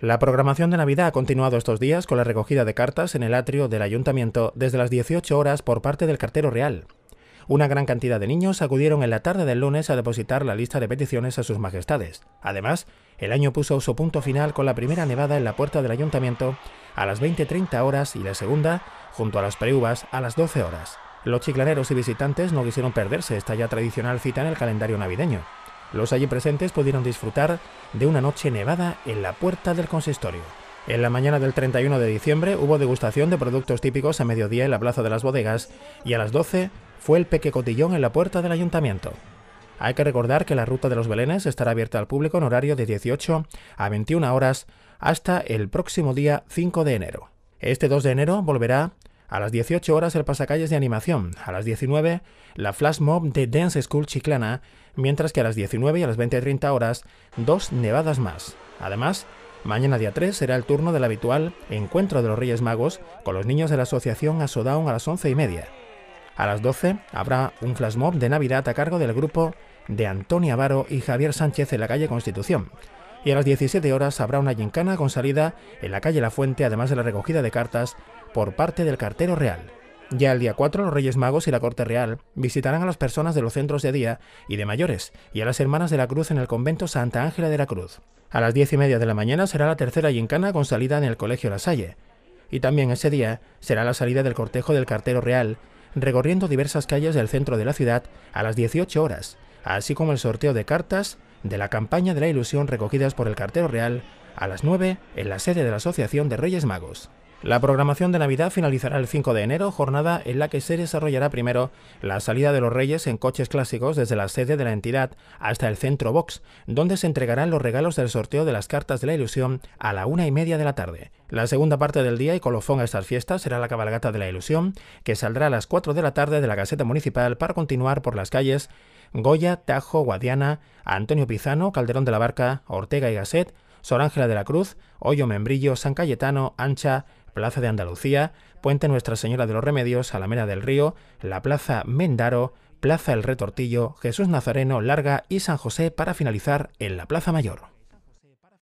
La programación de Navidad ha continuado estos días con la recogida de cartas en el atrio del ayuntamiento desde las 18 horas por parte del cartero real. Una gran cantidad de niños acudieron en la tarde del lunes a depositar la lista de peticiones a sus majestades. Además, el año puso su punto final con la primera nevada en la puerta del ayuntamiento a las 20.30 horas y la segunda, junto a las preúvas, a las 12 horas. Los chiclaneros y visitantes no quisieron perderse esta ya tradicional cita en el calendario navideño. Los allí presentes pudieron disfrutar de una noche nevada en la puerta del consistorio. En la mañana del 31 de diciembre hubo degustación de productos típicos a mediodía en la plaza de las bodegas y a las 12 fue el cotillón en la puerta del ayuntamiento. Hay que recordar que la ruta de los belenes estará abierta al público en horario de 18 a 21 horas hasta el próximo día 5 de enero. Este 2 de enero volverá a las 18 horas el pasacalles de animación, a las 19 la flash mob de Dance School Chiclana, mientras que a las 19 y a las 30 horas dos nevadas más. Además, mañana día 3 será el turno del habitual Encuentro de los Reyes Magos con los niños de la asociación Asodaun a las 11 y media. A las 12 habrá un flash mob de Navidad a cargo del grupo de antonio Avaro y Javier Sánchez en la calle Constitución y a las 17 horas habrá una gincana con salida en la calle La Fuente, además de la recogida de cartas por parte del cartero real. Ya el día 4 los Reyes Magos y la Corte Real visitarán a las personas de los centros de día y de mayores y a las hermanas de la Cruz en el convento Santa Ángela de la Cruz. A las 10 y media de la mañana será la tercera yincana... con salida en el Colegio La Salle. Y también ese día será la salida del cortejo del cartero real, recorriendo diversas calles del centro de la ciudad a las 18 horas, así como el sorteo de cartas de la campaña de la ilusión recogidas por el cartero real a las 9 en la sede de la Asociación de Reyes Magos. La programación de Navidad finalizará el 5 de enero, jornada en la que se desarrollará primero la salida de los Reyes en coches clásicos desde la sede de la entidad hasta el centro Box, donde se entregarán los regalos del sorteo de las cartas de la ilusión a la una y media de la tarde. La segunda parte del día y colofón a estas fiestas será la cabalgata de la ilusión, que saldrá a las 4 de la tarde de la Gaceta municipal para continuar por las calles Goya, Tajo, Guadiana, Antonio Pizano, Calderón de la Barca, Ortega y Gasset, Sor Ángela de la Cruz, Hoyo Membrillo, San Cayetano, Ancha, Plaza de Andalucía, Puente Nuestra Señora de los Remedios, Alameda del Río, la Plaza Mendaro, Plaza El Retortillo, Jesús Nazareno, Larga y San José para finalizar en la Plaza Mayor.